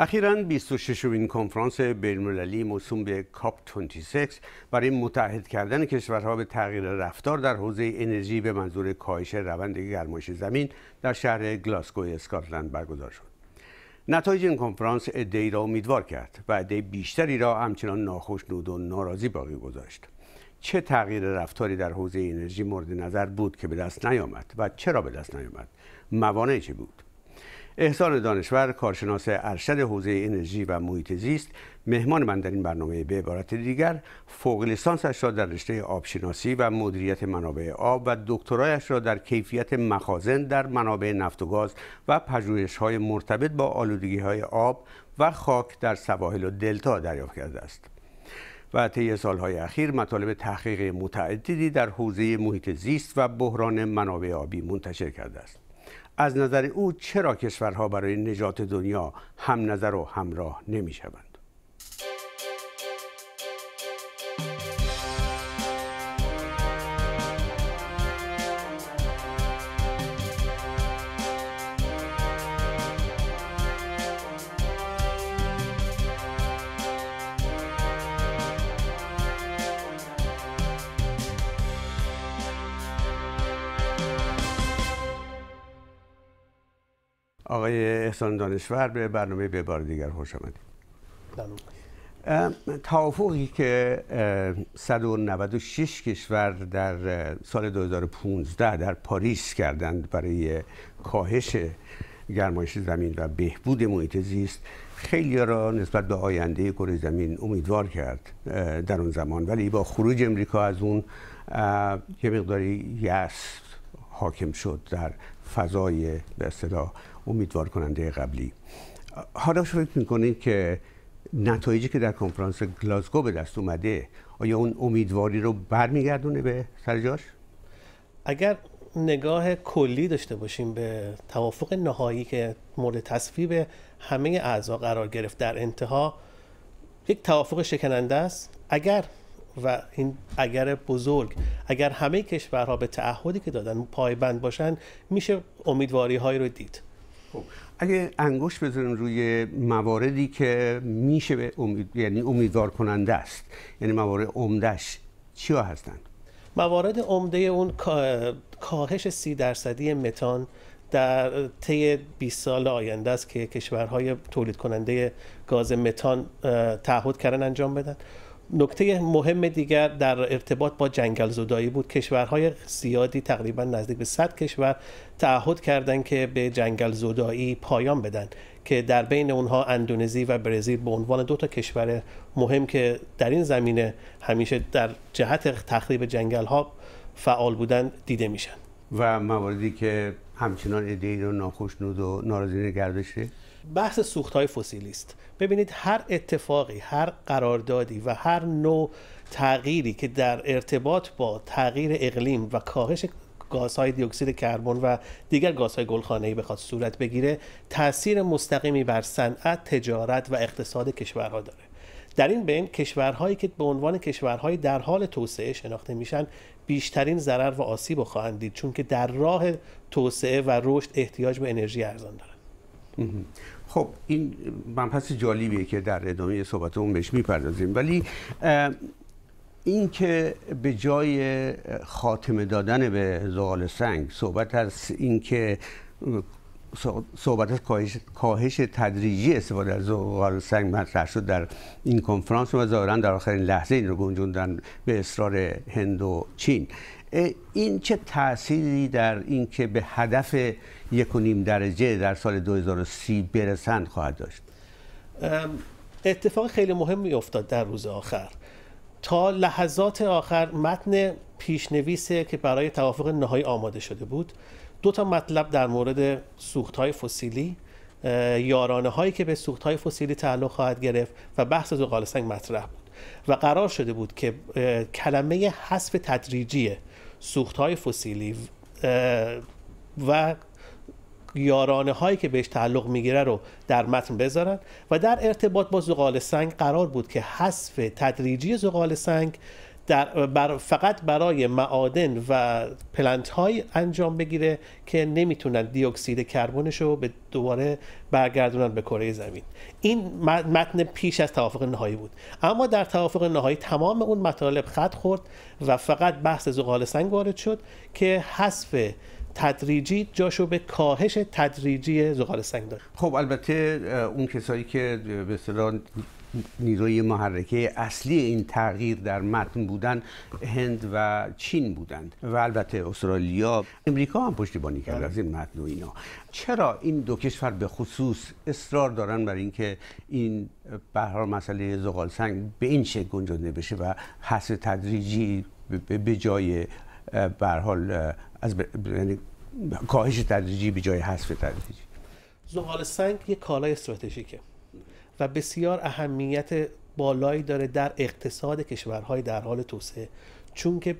اخیرا 26 این کنفرانس بین‌المللی موسوم به کاپ 26 برای متحد کردن کشورها به تغییر رفتار در حوزه انرژی به منظور کاهش روند گرمایش زمین در شهر گلاسگو اسکاتلند برگزار شد. نتایج این کنفرانس ادعی را امیدوار کرد و عده بیشتری را همچنان ناخشنود و ناراضی باقی گذاشت. چه تغییر رفتاری در حوزه انرژی مورد نظر بود که به دست نیامد و چرا به دست نیامد؟ موانع چه بود؟ احسان دانشور کارشناس ارشد حوزه انرژی و محیط زیست مهمان من در این برنامه به عبارت دیگر فوق لیسانسش را در رشته آبشناسی و مدیریت منابع آب و دکترایش را در کیفیت مخازن در منابع نفت و گاز و پژوهش‌های مرتبط با های آب و خاک در سواحل و دلتا دریافت کرده است. و طی سالهای اخیر مطالب تحقیق متعددی در حوزه محیط زیست و بحران منابع آبی منتشر کرده است. از نظر او چرا کشورها برای نجات دنیا هم نظر و همراه نمی شوند احسان دانشور به برنامه به بار دیگر خوش آمدید بله. توافقی که 196 کشور در سال 2015 در پاریس کردند برای کاهش گرمایش زمین و بهبود محیط زیست خیلی را نسبت به آینده کره زمین امیدوار کرد در اون زمان ولی با خروج امریکا از اون یه مقداری یأس حاکم شد در فضای به اصطلاح امیدوار کننده قبلی حالا فکر میکنید که نتایجی که در کنفرانس گلاسگو به دست اومده آیا اون امیدواری رو برمیگردونه به سرجاش؟ اگر نگاه کلی داشته باشیم به توافق نهایی که مورد تصویب همه اعضا قرار گرفت در انتها یک توافق شکننده است اگر و این اگر بزرگ اگر همه کشورها به تعهدی که دادن پایبند باشن میشه امیدواری هایی رو دید خب، اگه انگوش بذاریم روی مواردی که میشه به امید یعنی امیدوار کننده است یعنی موارد عمدهش چیا هستند موارد عمده اون کاهش سی درصدی متان در طی 20 سال آینده است که کشورهای تولید کننده گاز متان تعهد کردن انجام بدن نکته مهم دیگر در ارتباط با جنگل زدایی بود کشورهای زیادی تقریبا نزدیک به 100 کشور تعهد کردند که به جنگل زدایی پایان بدن که در بین اونها اندونزی و برزیل به عنوان دو تا کشور مهم که در این زمینه همیشه در جهت تخریب جنگل ها فعال بودن دیده میشن و مواردی که همچنان ایده رو نود و ناراضی نگردشه بحث سوخت های فسیلی است ببینید هر اتفاقی هر قراردادی و هر نوع تغییری که در ارتباط با تغییر اقلیم و کاهش گازهای دیوکسید کربن و دیگر گازهای گلخانه‌ای بخواد صورت بگیره تاثیر مستقیمی بر صنعت تجارت و اقتصاد کشورها داره در این بین کشورهایی که به عنوان کشورهای در حال توسعه شناخته میشن بیشترین ضرر و آسیب رو خواهند دید چون که در راه توسعه و رشد احتیاج به انرژی ارزان دارن خب این پس جالبیه که در ادامه صحبت اون بهش میپردازیم ولی اینکه به جای خاتمه دادن به زغال سنگ صحبت از این صحبت از کاهش, کاهش تدریجی استفاده از زغال سنگ مطرح شد در این کنفرانس و ظاهرا در آخرین لحظه این رو گنجوندن به اصرار هند و چین این چه تأثیری در اینکه به هدف یک و نیم درجه در سال 2030 برسند خواهد داشت اتفاق خیلی مهمی افتاد در روز آخر تا لحظات آخر متن پیشنویسه که برای توافق نهایی آماده شده بود دو تا مطلب در مورد سوخت های فسیلی یارانه هایی که به سوخت های فسیلی تعلق خواهد گرفت و بحث زغال سنگ مطرح بود و قرار شده بود که کلمه حذف تدریجی های فسیلی و یارانه هایی که بهش تعلق میگیره رو در متن بذارن و در ارتباط با زغال سنگ قرار بود که حذف تدریجی زغال سنگ در فقط برای معادن و پلنت های انجام بگیره که نمیتونن دیوکسید کربنش رو به دوباره برگردونن به کره زمین این متن پیش از توافق نهایی بود اما در توافق نهایی تمام اون مطالب خط خورد و فقط بحث زغال سنگ وارد شد که حذف تدریجی جاشو به کاهش تدریجی زغال سنگ داد خب البته اون کسایی که به نیروی محرکه اصلی این تغییر در متن بودن هند و چین بودند و البته استرالیا امریکا هم پشتیبانی کرد از این متن و اینا چرا این دو کشور به خصوص اصرار دارن بر اینکه این به مسئله زغال سنگ به این شکل گنجانده بشه و حس تدریجی به جای به حال از یعنی کاهش تدریجی به جای حذف تدریجی زغال سنگ یک کالای استراتژیکه و بسیار اهمیت بالایی داره در اقتصاد کشورهای در حال توسعه چون که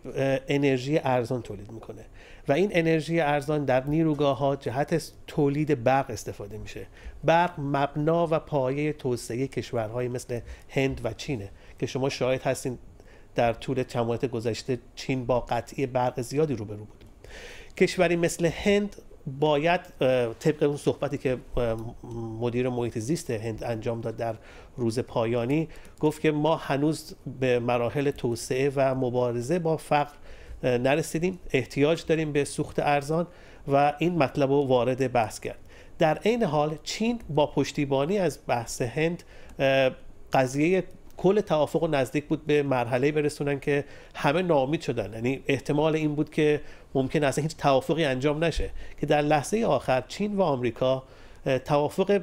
انرژی ارزان تولید میکنه و این انرژی ارزان در نیروگاه ها جهت تولید برق استفاده میشه برق مبنا و پایه توسعه کشورهای مثل هند و چینه که شما شاید هستین در طول چند گذشته چین با قطعی برق زیادی روبرو بود کشوری مثل هند باید طبق اون صحبتی که مدیر محیط زیست هند انجام داد در روز پایانی گفت که ما هنوز به مراحل توسعه و مبارزه با فقر نرسیدیم احتیاج داریم به سوخت ارزان و این مطلب رو وارد بحث کرد در عین حال چین با پشتیبانی از بحث هند قضیه کل توافق و نزدیک بود به مرحله برسونن که همه نامید شدن یعنی احتمال این بود که ممکن است هیچ توافقی انجام نشه که در لحظه آخر چین و آمریکا توافق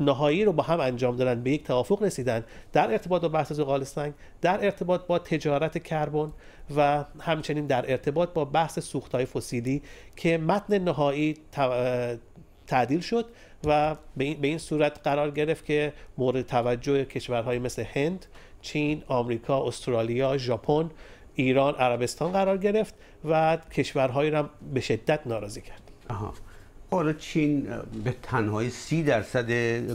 نهایی رو با هم انجام دادن به یک توافق رسیدن در ارتباط با بحث از سنگ در ارتباط با تجارت کربن و همچنین در ارتباط با بحث سوختهای فسیلی که متن نهایی تعدیل شد و به این صورت قرار گرفت که مورد توجه کشورهای مثل هند، چین، آمریکا، استرالیا، ژاپن ایران عربستان قرار گرفت و کشورهایی را به شدت ناراضی کرد آها. حالا آره، چین به تنهایی سی درصد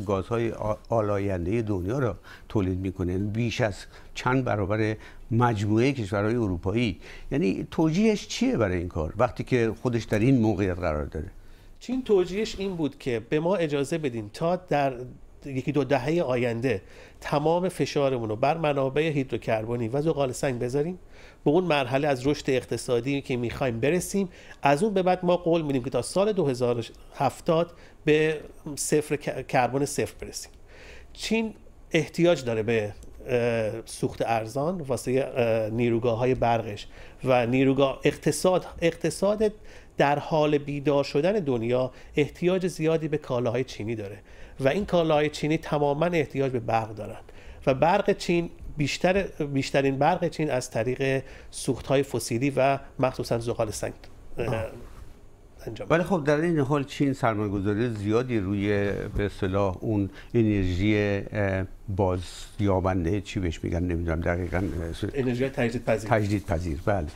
گازهای آلاینده دنیا را تولید میکنه یعنی بیش از چند برابر مجموعه کشورهای اروپایی یعنی توجیهش چیه برای این کار وقتی که خودش در این موقعیت قرار داره چین توجیهش این بود که به ما اجازه بدین تا در یکی دو دهه آینده تمام فشارمون رو بر منابع هیدروکربنی و زغال سنگ بذاریم به اون مرحله از رشد اقتصادی که میخوایم برسیم از اون به بعد ما قول میدیم که تا سال 2070 به صفر کربن صفر برسیم چین احتیاج داره به سوخت ارزان واسه نیروگاه های برقش و نیروگاه اقتصاد اقتصاد در حال بیدار شدن دنیا احتیاج زیادی به کالاهای چینی داره و این کالاهای چینی تماما احتیاج به برق دارند و برق چین بیشتر بیشترین برق چین از طریق سوختهای فسیلی و مخصوصا زغال سنگ انجام ولی خب در این حال چین سرمایه‌گذاری زیادی روی به اصطلاح اون انرژی بازیابنده چی بهش میگن نمیدونم دقیقا انرژی تجدید پذیر تجدید پذیر بله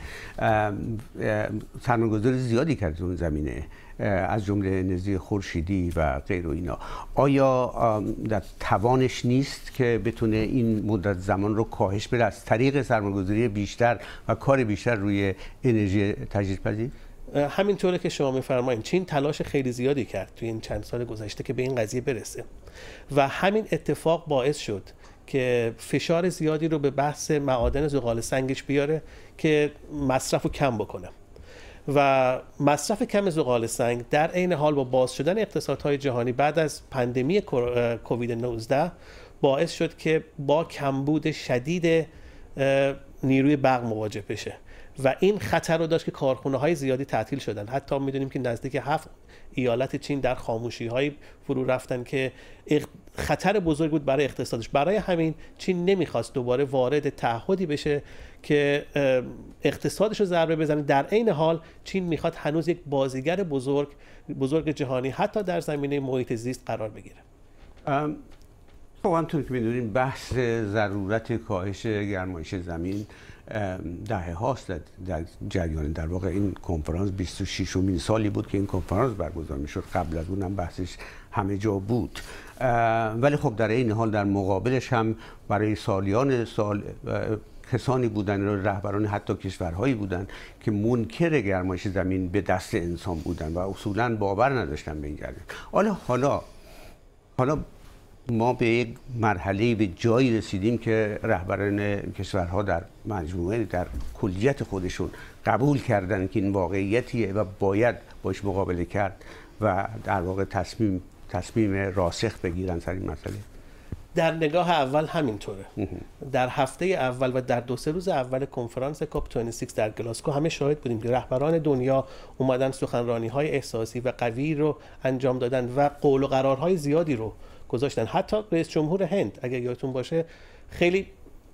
سرمایه‌گذاری زیادی کرده اون زمینه از جمله انرژی خورشیدی و غیر و اینا آیا در توانش نیست که بتونه این مدت زمان رو کاهش بده از طریق سرمایه‌گذاری بیشتر و کار بیشتر روی انرژی تجدیدپذیر همینطوره که شما میفرمایید چین تلاش خیلی زیادی کرد توی این چند سال گذشته که به این قضیه برسه و همین اتفاق باعث شد که فشار زیادی رو به بحث معادن زغال سنگش بیاره که مصرف رو کم بکنه و مصرف کم زغال سنگ در عین حال با باز شدن اقتصادهای جهانی بعد از پندمی کووید 19 باعث شد که با کمبود شدید نیروی برق مواجه بشه و این خطر رو داشت که کارخونه های زیادی تعطیل شدن حتی میدونیم که نزدیک هفت ایالت چین در خاموشی فرو رفتن که خطر بزرگ بود برای اقتصادش برای همین چین نمیخواست دوباره وارد تعهدی بشه که اقتصادش رو ضربه بزنه در عین حال چین میخواد هنوز یک بازیگر بزرگ بزرگ جهانی حتی در زمینه محیط زیست قرار بگیره خب همطور که میدونیم بحث ضرورت کاهش گرمایش زمین دهه هاست در جریان در واقع این کنفرانس 26 مین سالی بود که این کنفرانس برگزار میشد قبل از اونم بحثش همه جا بود ولی خب در این حال در مقابلش هم برای سالیان سال کسانی بودن رهبران حتی کشورهایی بودند که منکر گرمایش زمین به دست انسان بودن و اصولا باور نداشتن به این جریان حالا حالا حالا ما به یک مرحله به جایی رسیدیم که رهبران کشورها در مجموعه در کلیت خودشون قبول کردن که این واقعیتیه و باید باش مقابله کرد و در واقع تصمیم تصمیم راسخ بگیرن سر این مسئله در نگاه اول همینطوره در هفته اول و در دو سه روز اول کنفرانس کاپ 26 در گلاسکو همه شاهد بودیم که رهبران دنیا اومدن سخنرانی های احساسی و قوی رو انجام دادن و قول و قرارهای زیادی رو گذاشتن حتی رئیس جمهور هند اگر یادتون باشه خیلی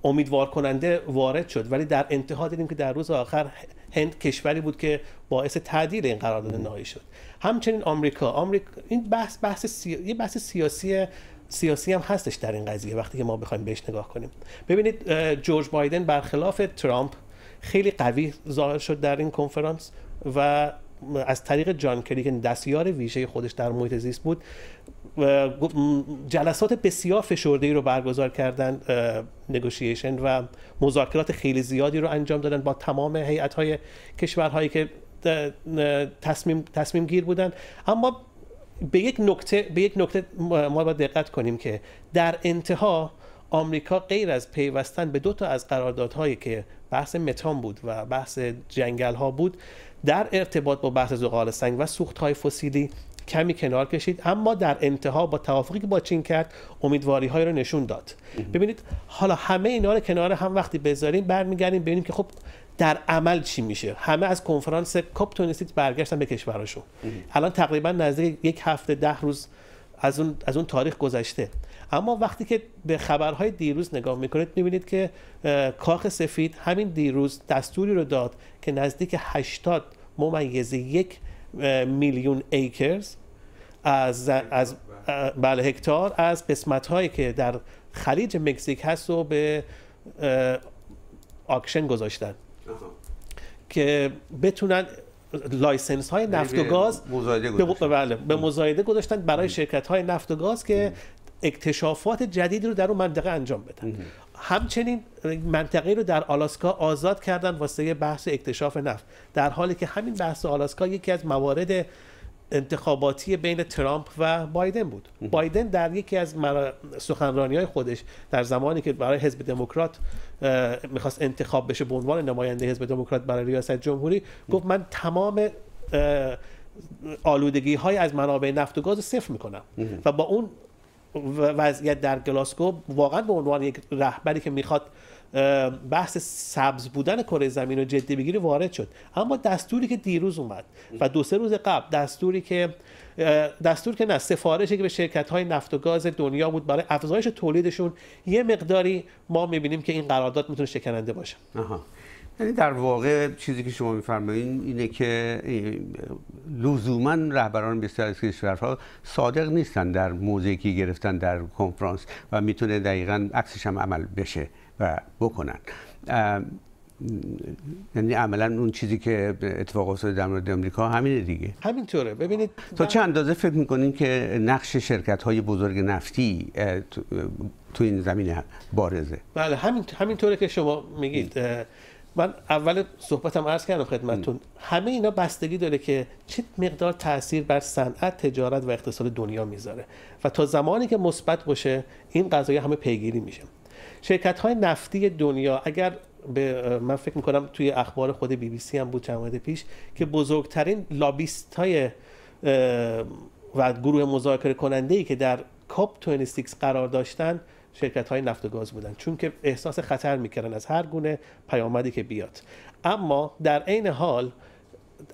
امیدوار کننده وارد شد ولی در انتها دیدیم که در روز آخر هند کشوری بود که باعث تعدیل این قرارداد نهایی شد همچنین آمریکا آمریکا این بحث بحث بحث سیاسی سیاسی هم هستش در این قضیه وقتی که ما بخوایم بهش نگاه کنیم ببینید جورج بایدن برخلاف ترامپ خیلی قوی ظاهر شد در این کنفرانس و از طریق جان کری که دستیار ویژه خودش در محیط زیست بود جلسات بسیار فشرده ای رو برگزار کردن نگوشیشن و مذاکرات خیلی زیادی رو انجام دادن با تمام هیئت های کشورهایی که تصمیم, تصمیم گیر بودن اما به یک نکته به یک نکته ما باید دقت کنیم که در انتها آمریکا غیر از پیوستن به دو تا از قراردادهایی که بحث متان بود و بحث جنگل ها بود در ارتباط با بحث زغال سنگ و سوخت های فسیلی کمی کنار کشید اما در انتها با توافقی که با چین کرد امیدواری های رو نشون داد ببینید حالا همه اینا رو کنار هم وقتی بذاریم برمیگردیم ببینیم که خب در عمل چی میشه همه از کنفرانس کپ برگشتن به کشورشون الان تقریبا نزدیک یک هفته ده روز از اون, از اون تاریخ گذشته اما وقتی که به خبرهای دیروز نگاه میکنید میبینید که کاخ سفید همین دیروز دستوری رو داد که نزدیک 80 ممیز یک میلیون ایکرز از, از بله هکتار از قسمت هایی که در خلیج مکزیک هست یعنی و به آکشن گذاشتن که بتونن لایسنس های نفت و گاز به, بله، مزایده گذاشتن برای شرکت های نفت و گاز که اکتشافات جدیدی رو در اون منطقه انجام بدن همچنین منطقه رو در آلاسکا آزاد کردن واسه بحث اکتشاف نفت در حالی که همین بحث آلاسکا یکی از موارد انتخاباتی بین ترامپ و بایدن بود بایدن در یکی از سخنرانی های خودش در زمانی که برای حزب دموکرات میخواست انتخاب بشه به عنوان نماینده حزب دموکرات برای ریاست جمهوری گفت من تمام آلودگی های از منابع نفت و گاز رو صفر میکنم و با اون وضعیت در گلاسکو واقعا به عنوان یک رهبری که میخواد بحث سبز بودن کره زمین رو جدی بگیری وارد شد اما دستوری که دیروز اومد و دو سه روز قبل دستوری که دستور که نه سفارشی که به شرکت های نفت و گاز دنیا بود برای افزایش تولیدشون یه مقداری ما میبینیم که این قرارداد میتونه شکننده باشه یعنی در واقع چیزی که شما میفرمایید اینه که لزوما رهبران بسیار از کشورها صادق نیستن در موضعی که گرفتن در کنفرانس و میتونه دقیقا عکسش هم عمل بشه و بکنن یعنی عملا اون چیزی که اتفاق افتاده در مورد آمریکا همینه دیگه همینطوره ببینید تا چه اندازه فکر میکنین که نقش شرکت های بزرگ نفتی تو این زمینه بارزه بله همین همینطوره که شما میگید من اول صحبتم عرض کردم خدمتتون همه اینا بستگی داره که چه مقدار تاثیر بر صنعت تجارت و اقتصاد دنیا میذاره و تا زمانی که مثبت باشه این قضایه همه پیگیری میشه شرکت های نفتی دنیا اگر به من فکر میکنم توی اخبار خود بی بی سی هم بود چند پیش که بزرگترین لابیست های و گروه مذاکره کننده ای که در کاپ 26 قرار داشتن شرکت های نفت و گاز بودن چون که احساس خطر میکردن از هر گونه پیامدی که بیاد اما در عین حال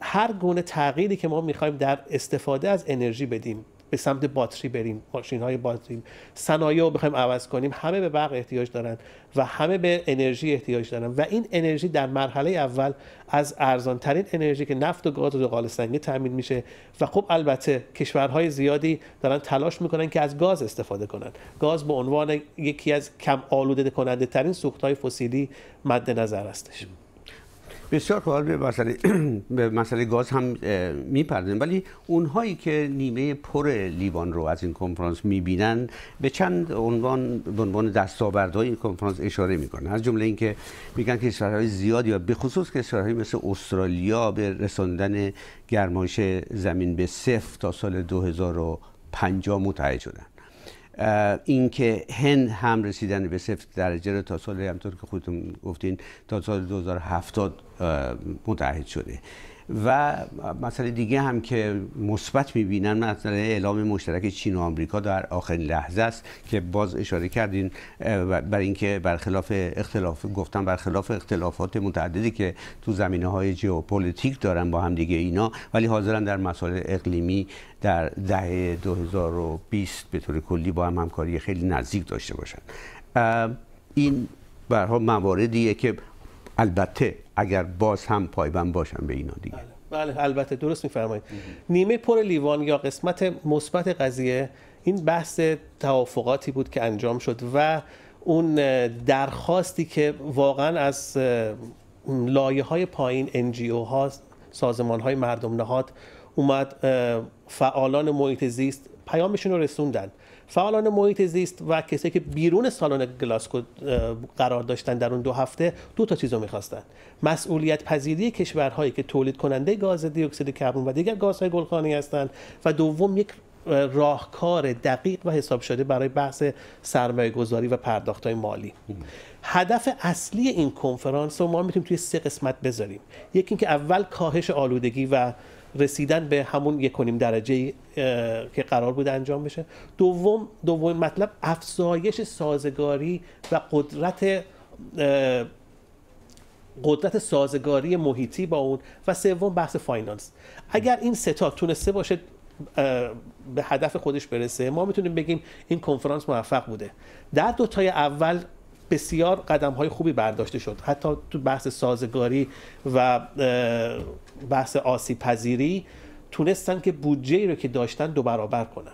هر گونه تغییری که ما میخوایم در استفاده از انرژی بدیم به سمت باتری بریم ماشین های باتری صنایع رو بخوایم عوض کنیم همه به برق احتیاج دارن و همه به انرژی احتیاج دارن و این انرژی در مرحله اول از ارزان ترین انرژی که نفت و گاز و زغال سنگی تامین میشه و خب البته کشورهای زیادی دارن تلاش میکنن که از گاز استفاده کنن گاز به عنوان یکی از کم آلوده کننده ترین سوخت های فسیلی مد نظر هستش بسیار خوب به مسئله, به مسئله گاز هم میپردازیم ولی اونهایی که نیمه پر لیوان رو از این کنفرانس میبینن به چند عنوان به عنوان دستاوردهای این کنفرانس اشاره میکنن از جمله اینکه میگن که کشورهای زیادی و به خصوص کشورهایی مثل استرالیا به رساندن گرمایش زمین به صفر تا سال 2050 متعهد شدن اینکه هند هم رسیدن به صفر درجه رو تا سال همطور که خودتون گفتین تا سال 2070 متعهد شده و مسئله دیگه هم که مثبت میبینن مسئله اعلام مشترک چین و آمریکا در آخرین لحظه است که باز اشاره کردین برای اینکه برخلاف اختلاف گفتم برخلاف اختلافات متعددی که تو زمینه های ژئوپلیتیک دارن با هم دیگه اینا ولی حاضرن در مسائل اقلیمی در دهه 2020 به طور کلی با هم همکاری خیلی نزدیک داشته باشن این برها مواردیه که البته اگر باز هم پایبند باشن به اینا دیگه بله, بله، البته درست میفرمایید نیمه پر لیوان یا قسمت مثبت قضیه این بحث توافقاتی بود که انجام شد و اون درخواستی که واقعا از لایه های پایین NGO ها سازمان های مردم نهاد اومد فعالان محیط زیست پیامشون رو رسوندن فعالان محیط زیست و کسایی که بیرون سالن گلاسکو قرار داشتن در اون دو هفته دو تا چیز رو میخواستند مسئولیت پذیری کشورهایی که تولید کننده گاز دی اکسید کربن و دیگر گازهای گلخانی هستند و دوم یک راهکار دقیق و حساب شده برای بحث سرمایه گذاری و پرداخت های مالی هدف اصلی این کنفرانس رو ما میتونیم توی سه قسمت بذاریم یکی اینکه اول کاهش آلودگی و رسیدن به همون یک کنیم درجه که قرار بود انجام بشه دوم دوم، مطلب افزایش سازگاری و قدرت قدرت سازگاری محیطی با اون و سوم بحث فاینانس اگر این ستا تونسته باشه به هدف خودش برسه ما میتونیم بگیم این کنفرانس موفق بوده در دو تای اول بسیار قدم های خوبی برداشته شد حتی تو بحث سازگاری و بحث آسیب پذیری تونستن که بودجه ای رو که داشتن دو برابر کنن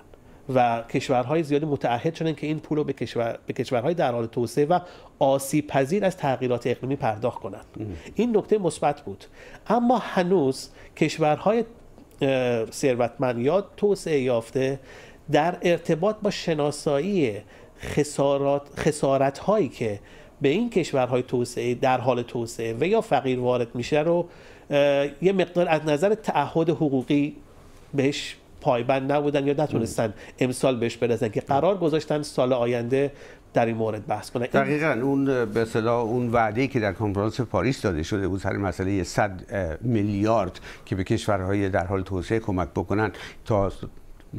و کشورهای زیادی متعهد شدن که این پول رو به, کشور، به کشورهای در حال توسعه و آسی پذیر از تغییرات اقلیمی پرداخت کنند این نکته مثبت بود اما هنوز کشورهای ثروتمند یا توسعه یافته در ارتباط با شناسایی خسارات خسارت هایی که به این کشورهای توسعه در حال توسعه و یا فقیر وارد میشه رو یه مقدار از نظر تعهد حقوقی بهش پایبند نبودن یا نتونستن امسال بهش برسن که قرار گذاشتن سال آینده در این مورد بحث کنن دقیقا اون به اون وعده که در کنفرانس پاریس داده شده بود سر مسئله 100 میلیارد که به کشورهای در حال توسعه کمک بکنن تا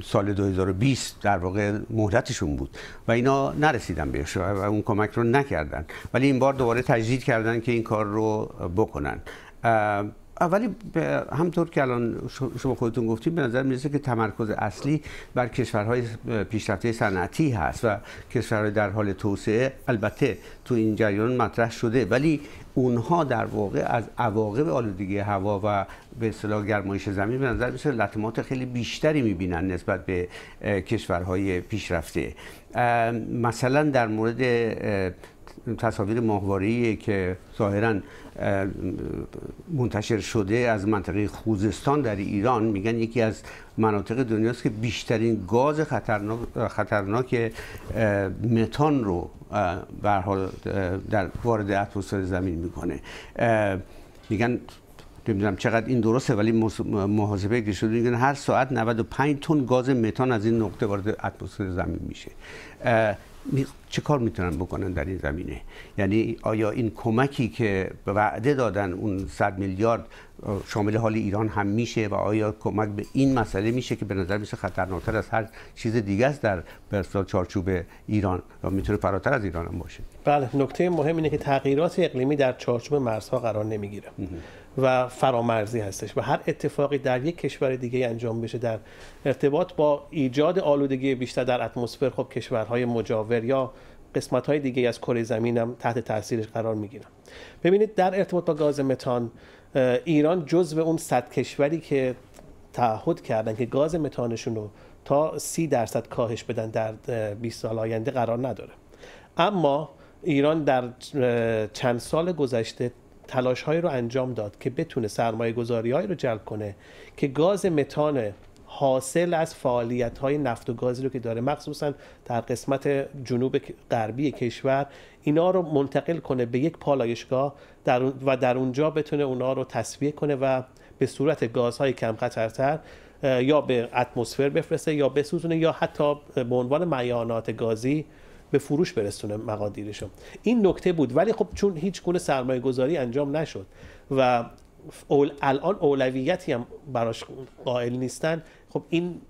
سال 2020 در واقع مهلتشون بود و اینا نرسیدن بهش و اون کمک رو نکردن ولی این بار دوباره تجدید کردن که این کار رو بکنن ولی همطور که الان شما خودتون گفتیم به نظر میرسه که تمرکز اصلی بر کشورهای پیشرفته صنعتی هست و کشورهای در حال توسعه البته تو این جریان مطرح شده ولی اونها در واقع از عواقب آلودگی هوا و به اصطلاح گرمایش زمین به نظر میشه لطمات خیلی بیشتری میبینن نسبت به کشورهای پیشرفته مثلا در مورد تصاویر ماهواره‌ای که ظاهرا منتشر شده از منطقه خوزستان در ایران میگن یکی از مناطق دنیاست که بیشترین گاز خطرناک, خطرناک متان رو حال در وارد اتمسفر زمین میکنه میگن نمیدونم چقدر این درسته ولی محاسبه که شده میگن هر ساعت 95 تن گاز متان از این نقطه وارد اتمسفر زمین میشه چه کار میتونن بکنن در این زمینه یعنی آیا این کمکی که به وعده دادن اون 100 میلیارد شامل حال ایران هم میشه و آیا کمک به این مسئله میشه که به نظر میشه خطرناکتر از هر چیز دیگه است در برسال چارچوب ایران و میتونه فراتر از ایران هم باشه بله نکته مهم اینه که تغییرات اقلیمی در چارچوب مرزها قرار نمیگیره و فرامرزی هستش و هر اتفاقی در یک کشور دیگه انجام بشه در ارتباط با ایجاد آلودگی بیشتر در اتمسفر خب کشورهای مجاور یا قسمت های دیگه از کره زمینم تحت تاثیرش قرار میگیرم ببینید در ارتباط با گاز متان ایران جزو اون صد کشوری که تعهد کردن که گاز متانشون رو تا سی درصد کاهش بدن در 20 سال آینده قرار نداره اما ایران در چند سال گذشته تلاش رو انجام داد که بتونه سرمایه گذاری رو جلب کنه که گاز متان حاصل از فعالیت های نفت و گازی رو که داره مخصوصا در قسمت جنوب غربی کشور اینا رو منتقل کنه به یک پالایشگاه در و در اونجا بتونه اونا رو تصویه کنه و به صورت گازهای کم خطرتر یا به اتمسفر بفرسته یا بسوزونه یا حتی به عنوان میانات گازی به فروش برسونه مقادیرشو این نکته بود ولی خب چون هیچ گونه سرمایه گذاری انجام نشد و الان اولویتی هم براش قائل نیستن خب این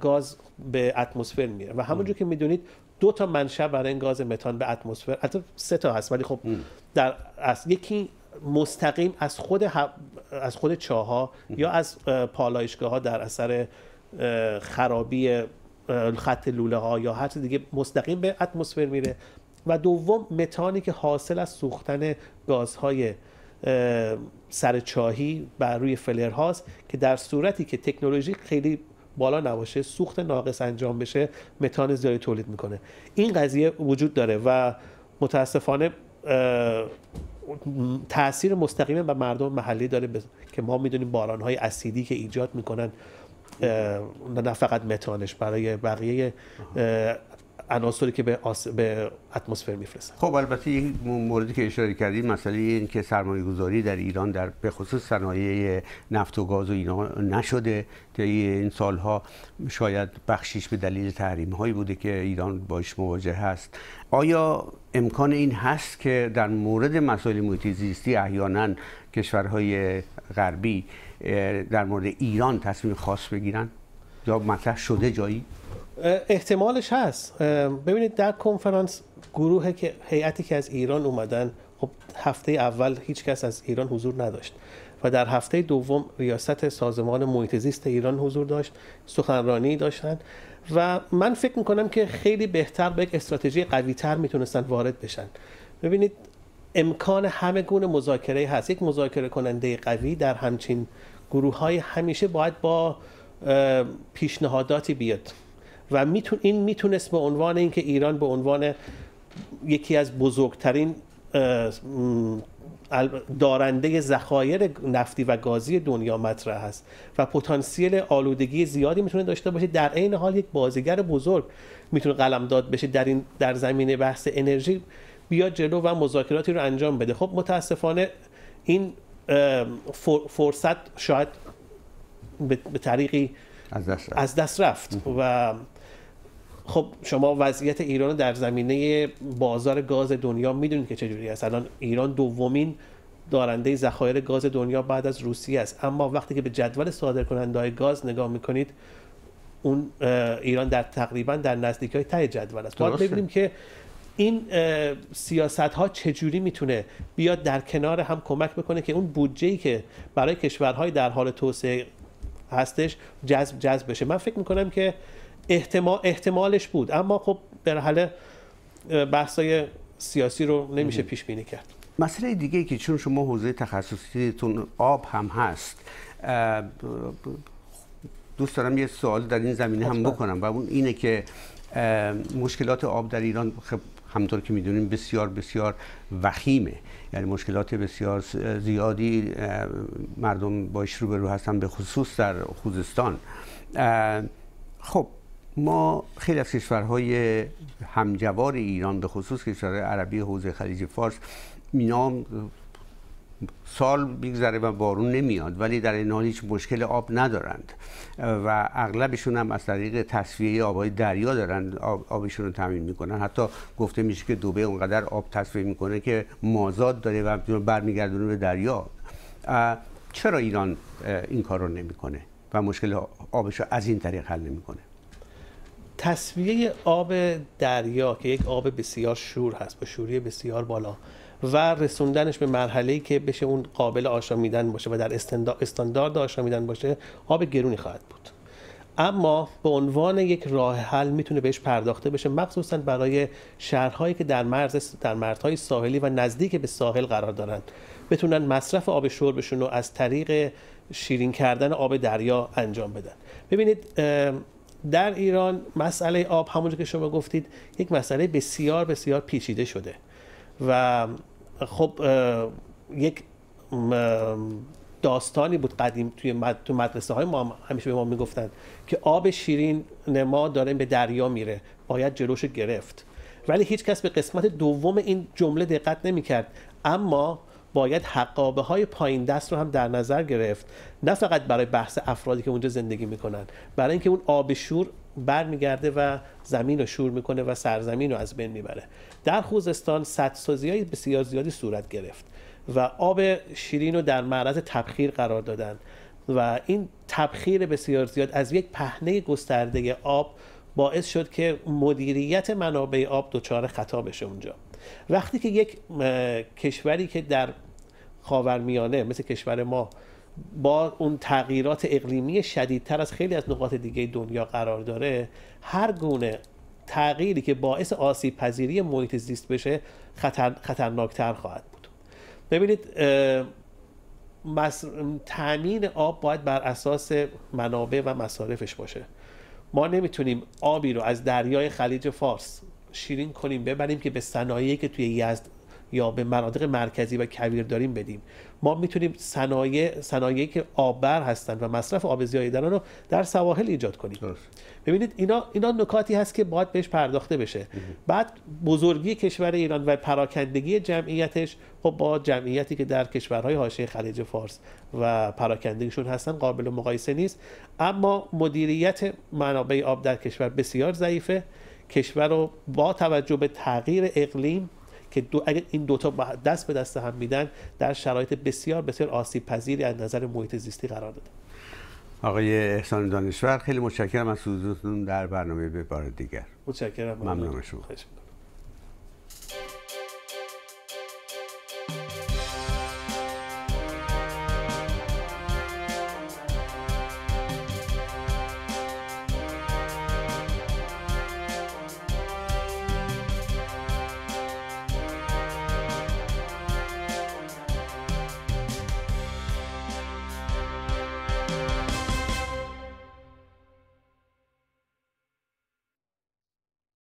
گاز به اتمسفر میره و همونجور که میدونید دو تا منشأ برای این گاز متان به اتمسفر حتی سه تا هست ولی خب در اصل یکی مستقیم از خود از خود یا از پالایشگاه ها در اثر خرابی خط لوله ها یا هر چیز دیگه مستقیم به اتمسفر میره و دوم متانی که حاصل از سوختن گازهای سر چاهی بر روی فلر هاست که در صورتی که تکنولوژی خیلی بالا نباشه سوخت ناقص انجام بشه متان زیادی تولید میکنه این قضیه وجود داره و متاسفانه تاثیر مستقیم به مردم محلی داره که ما میدونیم باران های اسیدی که ایجاد میکنن نه فقط متانش برای بقیه عناصری که به, به اتمسفر میفرستن خب البته یک موردی که اشاره کردید مسئله این که سرمایه گذاری در ایران در به خصوص صنایع نفت و گاز و اینا نشده طی این سالها شاید بخشیش به دلیل تحریم هایی بوده که ایران باش مواجه هست آیا امکان این هست که در مورد مسائل محیط زیستی احیانا کشورهای غربی در مورد ایران تصمیم خاص بگیرن یا مطرح شده جایی احتمالش هست ببینید در کنفرانس گروه که هیئتی که از ایران اومدن خب هفته اول هیچ کس از ایران حضور نداشت و در هفته دوم ریاست سازمان محیط زیست ایران حضور داشت سخنرانی داشتن و من فکر میکنم که خیلی بهتر به یک استراتژی قوی تر میتونستن وارد بشن ببینید امکان همه گونه مذاکره هست یک مذاکره کننده قوی در همچین گروه های همیشه باید با پیشنهاداتی بیاد و میتون این میتونست به عنوان اینکه ایران به عنوان یکی از بزرگترین دارنده ذخایر نفتی و گازی دنیا مطرح است و پتانسیل آلودگی زیادی میتونه داشته باشه در عین حال یک بازیگر بزرگ میتونه قلمداد بشه در این در زمینه بحث انرژی بیاد جلو و مذاکراتی رو انجام بده خب متاسفانه این فرصت شاید به طریقی از دست رفت, از دست رفت. و خب شما وضعیت ایران در زمینه بازار گاز دنیا میدونید که چجوری است الان ایران دومین دارنده ذخایر گاز دنیا بعد از روسیه است اما وقتی که به جدول صادر کننده های گاز نگاه میکنید اون ایران در تقریبا در نزدیکی های تای جدول است باید ببینیم که این سیاست ها چجوری میتونه بیاد در کنار هم کمک بکنه که اون بودجه ای که برای کشورهای در حال توسعه هستش جذب جذب بشه من فکر میکنم که احتمال احتمالش بود اما خب به بحثای سیاسی رو نمیشه پیش بینی کرد مسئله دیگه که چون شما حوزه تخصصیتون آب هم هست دوست دارم یه سوال در این زمینه هم بکنم و اون اینه که مشکلات آب در ایران خب همطور که میدونیم بسیار بسیار وخیمه یعنی مشکلات بسیار زیادی مردم باش روبرو هستن به خصوص در خوزستان خب ما خیلی از کشورهای همجوار ایران به خصوص کشورهای عربی حوزه خلیج فارس اینا سال میگذره و بارون نمیاد ولی در این حال هیچ مشکل آب ندارند و اغلبشون هم از طریق تصفیه آبهای دریا دارن آب، آبشون رو تامین میکنن حتی گفته میشه که دوبه اونقدر آب تصفیه میکنه که مازاد داره و برمیگردونه به دریا چرا ایران این کار رو نمیکنه و مشکل آبش رو از این طریق حل نمیکنه تصویه آب دریا که یک آب بسیار شور هست با شوری بسیار بالا و رسوندنش به مرحله‌ای که بشه اون قابل آشامیدن باشه و در استاندارد آشامیدن باشه آب گرونی خواهد بود اما به عنوان یک راه حل میتونه بهش پرداخته بشه مخصوصا برای شهرهایی که در مرز در مرزهای ساحلی و نزدیک به ساحل قرار دارند بتونن مصرف آب بشون رو از طریق شیرین کردن آب دریا انجام بدن ببینید در ایران مسئله آب همونجور که شما گفتید یک مسئله بسیار بسیار پیچیده شده و خب یک داستانی بود قدیم توی مدرسه های ما همیشه به ما میگفتند که آب شیرین نما داره به دریا میره باید جلوش گرفت ولی هیچ کس به قسمت دوم این جمله دقت نمیکرد اما باید حقابه های پایین دست رو هم در نظر گرفت نه فقط برای بحث افرادی که اونجا زندگی میکنن برای اینکه اون آب شور برمیگرده و زمین رو شور میکنه و سرزمین رو از بین میبره در خوزستان سدسازی های بسیار زیادی صورت گرفت و آب شیرین رو در معرض تبخیر قرار دادن و این تبخیر بسیار زیاد از یک پهنه گسترده آب باعث شد که مدیریت منابع آب دچار خطا بشه اونجا وقتی که یک کشوری که در خاورمیانه مثل کشور ما با اون تغییرات اقلیمی شدیدتر از خیلی از نقاط دیگه دنیا قرار داره هر گونه تغییری که باعث آسیب پذیری محیط زیست بشه خطر، خطرناکتر خواهد بود ببینید مصر... آب باید بر اساس منابع و مصارفش باشه ما نمیتونیم آبی رو از دریای خلیج فارس شیرین کنیم ببریم که به صنایعی که توی یزد یا به مناطق مرکزی و کویر داریم بدیم ما میتونیم صنایع صنایعی که آببر هستند و مصرف آب زیادی رو در سواحل ایجاد کنیم ببینید اینا اینا نکاتی هست که باید بهش پرداخته بشه بعد بزرگی کشور ایران و پراکندگی جمعیتش خب با جمعیتی که در کشورهای حاشیه خلیج فارس و پراکندگیشون هستن قابل مقایسه نیست اما مدیریت منابع آب در کشور بسیار ضعیفه کشور رو با توجه به تغییر اقلیم که دو اگر این دوتا دست به دست هم میدن در شرایط بسیار بسیار آسیب پذیری از نظر محیط زیستی قرار داده آقای احسان دانشور خیلی متشکرم از حضورتون در برنامه به بار دیگر متشکرم ممنون شما